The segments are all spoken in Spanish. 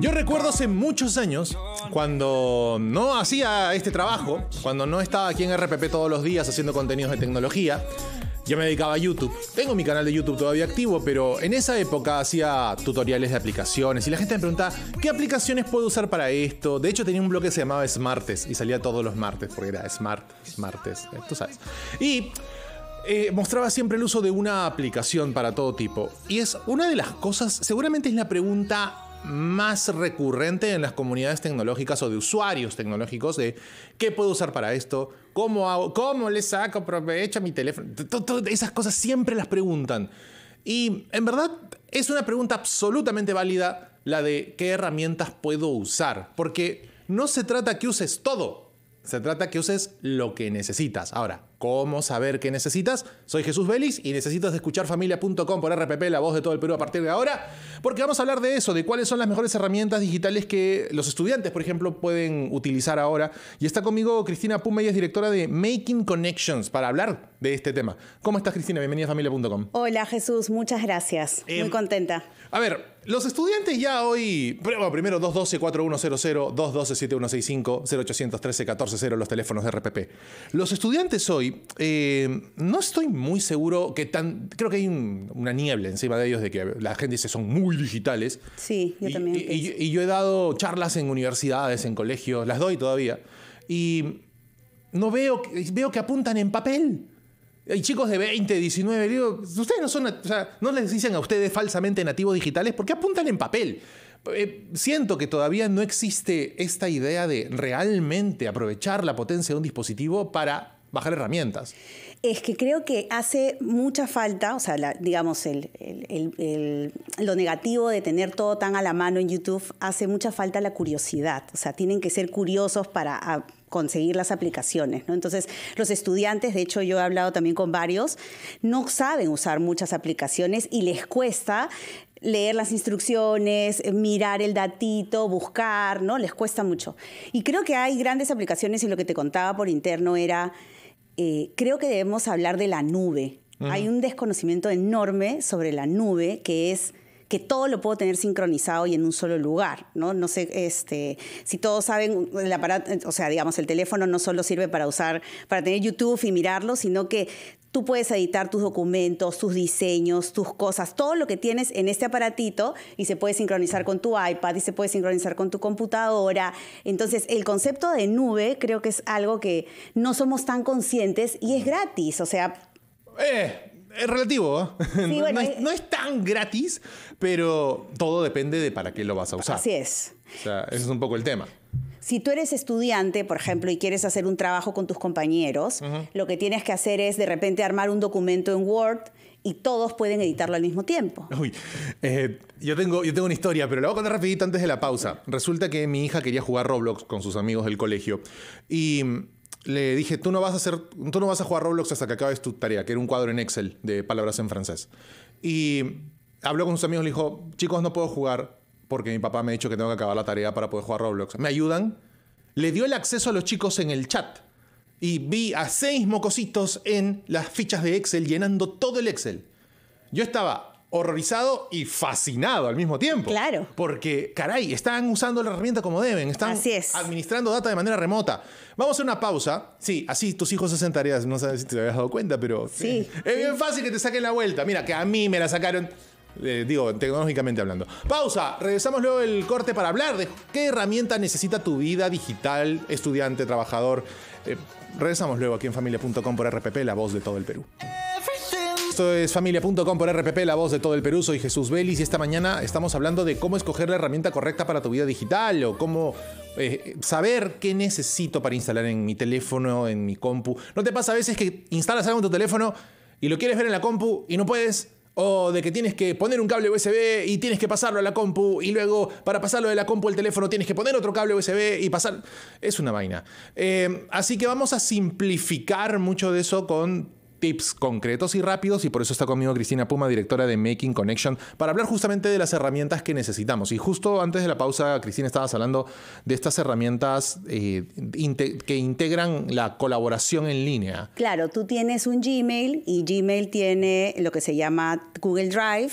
Yo recuerdo hace muchos años, cuando no hacía este trabajo, cuando no estaba aquí en RPP todos los días haciendo contenidos de tecnología, yo me dedicaba a YouTube. Tengo mi canal de YouTube todavía activo, pero en esa época hacía tutoriales de aplicaciones y la gente me preguntaba, ¿qué aplicaciones puedo usar para esto? De hecho tenía un blog que se llamaba Smartes y salía todos los martes, porque era Smart, Smartes, eh, tú sabes. Y eh, mostraba siempre el uso de una aplicación para todo tipo. Y es una de las cosas, seguramente es la pregunta más recurrente en las comunidades tecnológicas o de usuarios tecnológicos de qué puedo usar para esto, cómo, cómo le saco provecho a mi teléfono. esas cosas siempre las preguntan. Y en verdad es una pregunta absolutamente válida la de qué herramientas puedo usar, porque no se trata que uses todo, se trata que uses lo que necesitas. Ahora, ¿Cómo saber qué necesitas? Soy Jesús Vélez y necesitas escuchar familia.com por RPP, la voz de todo el Perú a partir de ahora, porque vamos a hablar de eso, de cuáles son las mejores herramientas digitales que los estudiantes, por ejemplo, pueden utilizar ahora. Y está conmigo Cristina Puma, es directora de Making Connections, para hablar de este tema. ¿Cómo estás, Cristina? Bienvenida a familia.com. Hola, Jesús, muchas gracias. Em, muy contenta. A ver, los estudiantes ya hoy. Bueno, primero 212-4100, 212-7165, 0813 140 los teléfonos de RPP. Los estudiantes hoy, eh, no estoy muy seguro que tan. Creo que hay una niebla encima de ellos de que la gente dice son muy digitales. Sí, yo también. Y, y yo he dado charlas en universidades, en colegios, las doy todavía. Y no veo, veo que apuntan en papel. Hay chicos de 20, 19, digo, ustedes no son, o sea, no les dicen a ustedes falsamente nativos digitales, porque apuntan en papel? Eh, siento que todavía no existe esta idea de realmente aprovechar la potencia de un dispositivo para bajar herramientas es que creo que hace mucha falta, o sea, digamos, el, lo negativo de tener todo tan a la mano en YouTube, hace mucha falta la curiosidad, o sea, tienen que ser curiosos para conseguir las aplicaciones, ¿no? Entonces, los estudiantes, de hecho yo he hablado también con varios, no saben usar muchas aplicaciones y les cuesta leer las instrucciones, eh, mirar el datito, buscar, ¿no? Les cuesta mucho. Y creo que hay grandes aplicaciones y lo que te contaba por interno era eh, creo que debemos hablar de la nube. Hay un desconocimiento enorme sobre la nube que es que todo lo puedo tener sincronizado y en un solo lugar, ¿no? No sé, este, si todos saben, el o sea, digamos, el teléfono no solo sirve para usar, para tener YouTube y mirarlo, sino que Tú puedes editar tus documentos, tus diseños, tus cosas, todo lo que tienes en este aparatito y se puede sincronizar con tu iPad y se puede sincronizar con tu computadora. Entonces, el concepto de nube creo que es algo que no somos tan conscientes y es gratis. O sea... Eh es relativo. ¿eh? Eh, no, es, tan gratis, pero todo depende de para qué lo vas a usar. Así es. O sea, ese es un poco el tema. Si tú eres estudiante, por ejemplo, y quieres hacer un trabajo con tus compañeros, lo que tienes que hacer es de repente armar un documento en Word y todos pueden editarlo al mismo tiempo. Uy, eh, yo, tengo, tengo una historia, pero la voy a contar rapidito antes de la pausa. Resulta que mi hija quería jugar Roblox con sus amigos del colegio y le dije, tú no vas a, hacer, tú no vas a jugar Roblox hasta que acabes tu tarea, que era un cuadro en Excel de palabras en francés. Y habló con sus amigos, le dijo, chicos, no puedo jugar, porque mi papá me ha dicho que tengo que acabar la tarea para poder jugar Roblox. ¿Me ayudan? Le dio el acceso a los chicos en el chat. Y vi a seis mocositos en las fichas de Excel llenando todo el Excel. Yo estaba horrorizado y fascinado al mismo tiempo. Claro. Porque, caray, están usando la herramienta como deben, están administrando data de manera remota. Vamos a hacer una pausa. Sí, así tus hijos hacen tareas, no sé si te habías dado cuenta, pero... Sí. es bien fácil que te saquen la vuelta. Mira, que a mí me la sacaron eh, digo, tecnológicamente hablando. Pausa, regresamos luego el corte para hablar de qué herramienta necesita tu vida digital, estudiante, trabajador. Eh, regresamos luego aquí en familia.com por RPP, la voz de todo el Perú. Esto es familia.com por RPP, la voz de todo el Perú. Soy Jesús Vélez y esta mañana estamos hablando de cómo escoger la herramienta correcta para tu vida digital o cómo eh, saber qué necesito para instalar en mi teléfono, en mi compu. ¿No te pasa a veces que instalas algo en tu teléfono y lo quieres ver en la compu y no puedes? o de que tienes que poner un cable USB y tienes que pasarlo a la compu y luego para pasarlo de la compu al teléfono tienes que poner otro cable USB y pasar... Es una vaina. Eh, así que vamos a simplificar mucho de eso con tips concretos y rápidos y por eso está conmigo Cristina Puma, directora de Making Connection, para hablar justamente de las herramientas que necesitamos. Y justo antes de la pausa, Cristina, estabas hablando de estas herramientas eh, que integran la colaboración en línea. Claro, tú tienes un Gmail y Gmail tiene lo que se llama Google Drive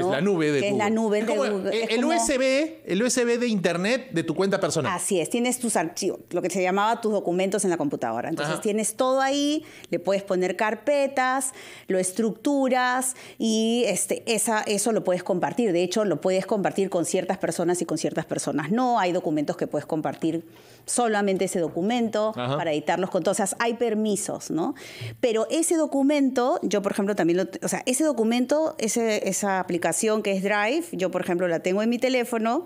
es la nube de Es la nube de El, USB, el USB de internet de tu cuenta personal. Así es, tienes tus archivos, lo que se llamaba tus documentos en la computadora. Entonces tienes todo ahí, le puedes poner carpetas, lo estructuras y este, esa, eso lo puedes compartir. De hecho, lo puedes compartir con ciertas personas y con ciertas personas no. Hay documentos que puedes compartir solamente ese documento para editarlos con todos. O sea, hay permisos, ¿no? Pero ese documento, yo por ejemplo también lo, o sea, ese documento, ese, esa aplicación que es Drive, yo por ejemplo la tengo en mi teléfono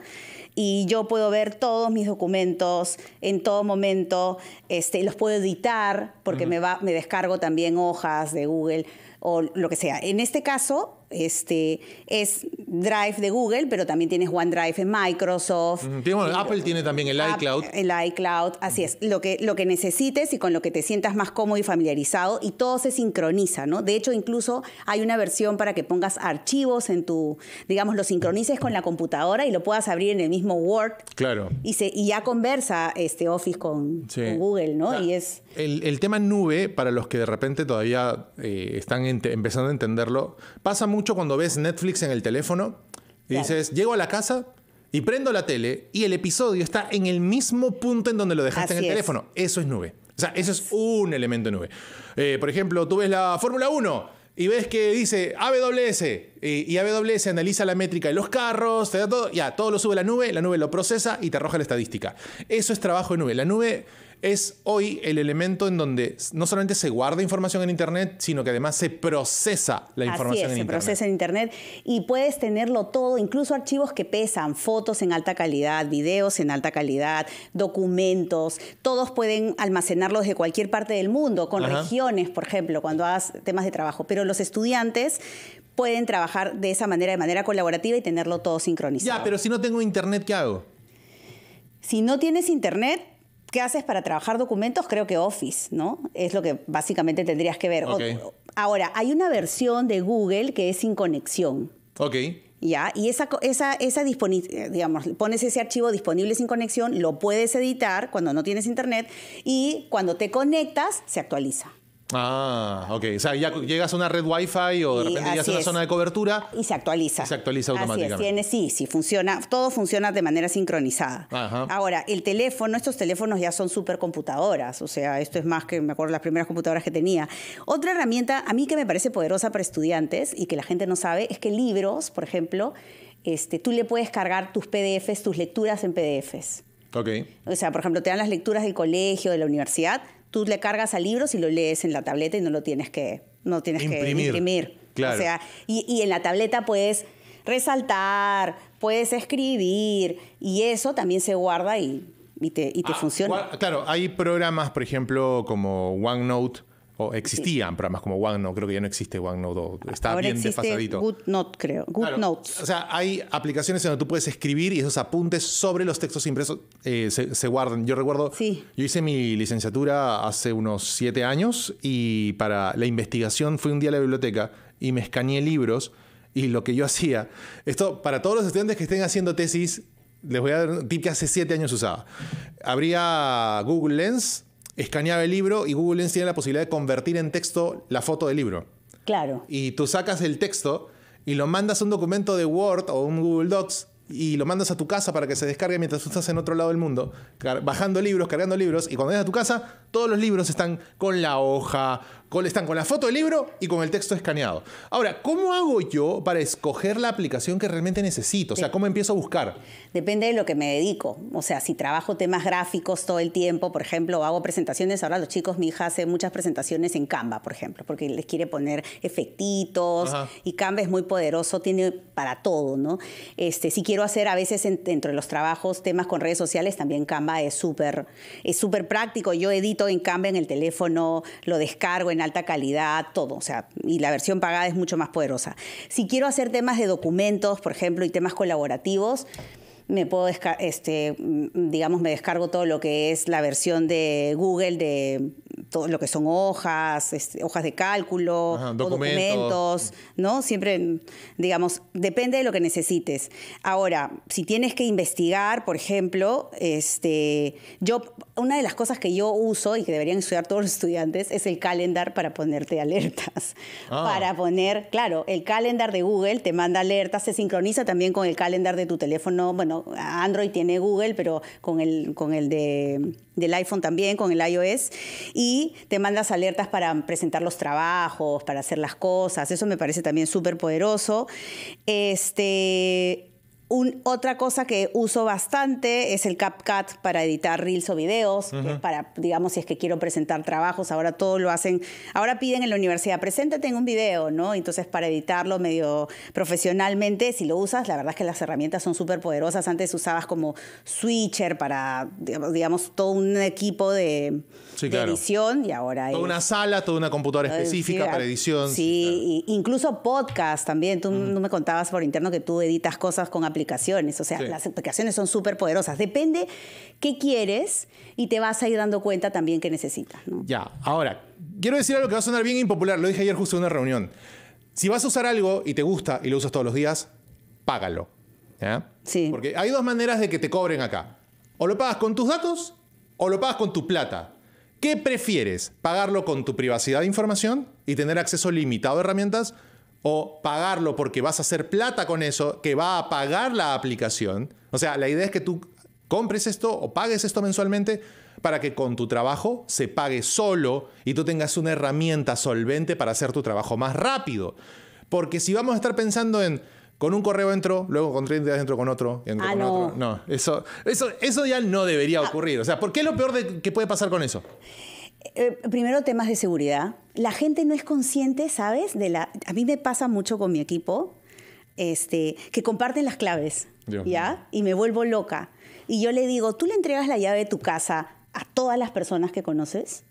y yo puedo ver todos mis documentos en todo momento, este, los puedo editar porque me, va, me descargo también hojas de Google o lo que sea. En este caso, este, es Drive de Google, pero también tienes OneDrive en Microsoft. Apple tiene también el iCloud. El iCloud, así es. Lo que, lo que necesites y con lo que te sientas más cómodo y familiarizado y todo se sincroniza, ¿no? De hecho, incluso hay una versión para que pongas archivos en tu, digamos, lo sincronices con la computadora y lo puedas abrir en el mismo Word. Claro. Y, y ya conversa este Office con, Google, ¿no? y es... El, tema nube, para los que de repente todavía eh, están empezando a entenderlo, pasa mucho cuando ves Netflix en el teléfono y dices, llego a la casa y prendo la tele y el episodio está en el mismo punto en donde lo dejaste en el teléfono. Eso es nube. O sea, eso es un elemento de nube. Eh, por ejemplo, tú ves la Fórmula 1 y ves que dice AWS y, AWS analiza la métrica de los carros, te todo, ya, todo lo sube a la nube, la nube lo procesa y te arroja la estadística. Eso es trabajo de nube. La nube es hoy el elemento en donde no solamente se guarda información en Internet, sino que además se procesa la información en se Internet. Se procesa en Internet y puedes tenerlo todo, incluso archivos que pesan, fotos en alta calidad, videos en alta calidad, documentos, todos pueden almacenarlos de cualquier parte del mundo, con regiones, por ejemplo, cuando hagas temas de trabajo. Pero los estudiantes pueden trabajar de esa manera, de manera colaborativa y tenerlo todo sincronizado. Ya, pero si no tengo internet, ¿qué hago? Si no tienes internet, ¿Qué haces para trabajar documentos? Creo que Office, ¿no? Es lo que básicamente tendrías que ver. Ahora, hay una versión de Google que es sin conexión. Ok. ¿Ya? Y esa, esa, esa digamos, pones ese archivo disponible sin conexión, lo puedes editar cuando no tienes internet y cuando te conectas se actualiza. Ah, ok. O sea, ya llegas a una red Wi-Fi o de repente llegas a una zona de cobertura. Y se actualiza. se actualiza automáticamente. sí, sí, funciona. Todo funciona de manera sincronizada. Ahora, el teléfono, estos teléfonos ya son supercomputadoras. O sea, esto es más que, me acuerdo, las primeras computadoras que tenía. Otra herramienta a mí que me parece poderosa para estudiantes y que la gente no sabe es que libros, por ejemplo, este, tú le puedes cargar tus PDFs, tus lecturas en PDFs. OK. O sea, por ejemplo, te dan las lecturas del colegio, de la universidad, tú le cargas al libro si lo lees en la tableta y no lo tienes que, no tienes imprimir. O sea, y, en la tableta puedes resaltar, puedes escribir y eso también se guarda y y te, ah, funciona. Claro, hay programas, por ejemplo, como OneNote, o existían programas como OneNote, creo que ya no existe OneNote 2. Está bien desfasadito. GoodNote, creo. Good O sea, hay aplicaciones en donde tú puedes escribir y esos apuntes sobre los textos impresos eh, se, guardan. Yo recuerdo, yo hice mi licenciatura hace unos siete años y para la investigación fui un día a la biblioteca y me escaneé libros y lo que yo hacía, esto para todos los estudiantes que estén haciendo tesis, les voy a dar un tip que hace siete años usaba. Abría Google Lens, escaneaba el libro y Google Lens tiene la posibilidad de convertir en texto la foto del libro. Claro. Y tú sacas el texto y lo mandas a un documento de Word o un Google Docs y lo mandas a tu casa para que se descargue mientras tú estás en otro lado del mundo, bajando libros, cargando libros, y cuando llegas a tu casa, todos los libros están con la hoja, están con la foto del libro y con el texto escaneado. Ahora, ¿cómo hago yo para escoger la aplicación que realmente necesito? O sea, ¿cómo empiezo a buscar? Depende de lo que me dedico. O sea, si trabajo temas gráficos todo el tiempo, por ejemplo, hago presentaciones. Ahora los chicos, mi hija hace muchas presentaciones en Canva, por ejemplo, porque les quiere poner efectitos y Canva es muy poderoso, tiene para todo, ¿no? Este, si quiero hacer a veces dentro de los trabajos temas con redes sociales, también Canva es súper es súper práctico. Yo edito en Canva en el teléfono, lo descargo en alta calidad, todo, o sea, y la versión pagada es mucho más poderosa. Si quiero hacer temas de documentos, por ejemplo, y temas colaborativos, me puedo este, mm, digamos, me descargo todo lo que es la versión de Google de todo lo que son hojas, este, hojas de cálculo, documentos. ¿no? Siempre, digamos, depende de lo que necesites. Ahora, si tienes que investigar, por ejemplo, este, yo, una de las cosas que yo uso y que deberían estudiar todos los estudiantes es el calendar para ponerte alertas. Ah. Para poner, claro, el calendar de Google te manda alertas, se sincroniza también con el calendar de tu teléfono. Bueno, Android tiene Google, pero con el, con el de del iPhone también con el iOS y te mandas alertas para presentar los trabajos, para hacer las cosas. Eso me parece también súper poderoso. Este, otra cosa que uso bastante es el CapCut para editar reels o videos, para, digamos, si es que quiero presentar trabajos, ahora todo lo hacen, ahora piden en la universidad, preséntate en un video, ¿no? Entonces, para editarlo medio profesionalmente, si lo usas, la verdad es que las herramientas son súper poderosas. Antes usabas como Switcher para, digamos, todo un equipo de, edición y ahora... Toda una sala, toda una computadora específica para edición. Sí, incluso podcast también. Tú no me contabas por interno que tú editas cosas con aplicaciones, o sea, las aplicaciones son súper poderosas. Depende qué quieres y te vas a ir dando cuenta también qué necesitas. Ya, ahora, quiero decir algo que va a sonar bien impopular, lo dije ayer justo en una reunión. Si vas a usar algo y te gusta y lo usas todos los días, págalo. Sí. Porque hay dos maneras de que te cobren acá. O lo pagas con tus datos o lo pagas con tu plata. ¿Qué prefieres? ¿Pagarlo con tu privacidad de información y tener acceso limitado a herramientas? o pagarlo porque vas a hacer plata con eso, que va a pagar la aplicación. O sea, la idea es que tú compres esto o pagues esto mensualmente para que con tu trabajo se pague solo y tú tengas una herramienta solvente para hacer tu trabajo más rápido. Porque si vamos a estar pensando en con un correo entro, luego con 30 días entro con otro, entro ah, con no. otro. No, eso, eso, eso ya no debería ah. ocurrir. O sea, ¿por qué es lo peor de, que puede pasar con eso? Eh, primero temas de seguridad. La gente no es consciente, ¿sabes? De la, a mí me pasa mucho con mi equipo, este, que comparten las claves, ¿ya? Y me vuelvo loca. Y yo le digo, tú le entregas la llave de tu casa a todas las personas que conoces.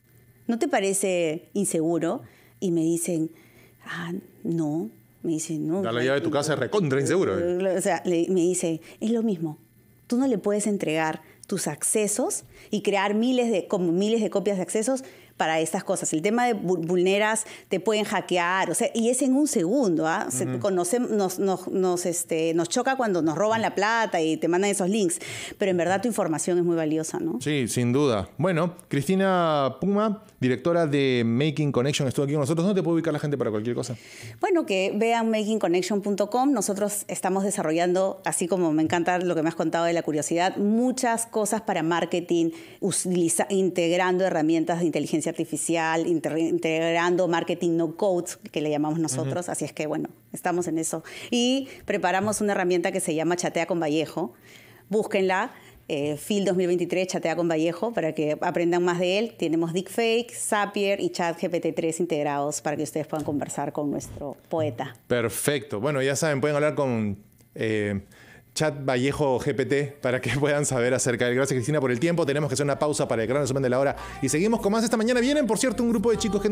¿No te parece inseguro? Y me dicen, ah, no. Me dicen, no. la llave de tu casa es recontra inseguro. Eh". O sea, me dice, es lo mismo. Tú no le puedes entregar tus accesos y crear miles de, miles de copias de accesos para estas cosas. El tema de vulneras, te pueden hackear, o sea, y es en un segundo, ¿ah? nos, este, nos, choca cuando nos roban la plata y te mandan esos links, pero en verdad tu información es muy valiosa, ¿no? Sí, sin duda. Bueno, Cristina Puma, directora de Making Connection, estuvo aquí con nosotros. no te puede ubicar la gente para cualquier cosa? Bueno, que vean makingconnection.com. Nosotros estamos desarrollando, así como me encanta lo que me has contado de la curiosidad, muchas cosas para marketing, integrando herramientas de inteligencia artificial, integrando marketing no codes, que le llamamos nosotros. Así es que, bueno, estamos en eso. Y preparamos una herramienta que se llama Chatea con Vallejo. Búsquenla. Eh, Phil 2023 chatea con Vallejo para que aprendan más de él. Tenemos Dick Fake, Zapier y Chat gpt 3 integrados para que ustedes puedan conversar con nuestro poeta. Perfecto. Bueno, ya saben, pueden hablar con eh, chat Vallejo GPT para que puedan saber acerca del. Gracias, Cristina, por el tiempo. Tenemos que hacer una pausa para el gran resumen de la hora. Y seguimos con más esta mañana. Vienen, por cierto, un grupo de chicos que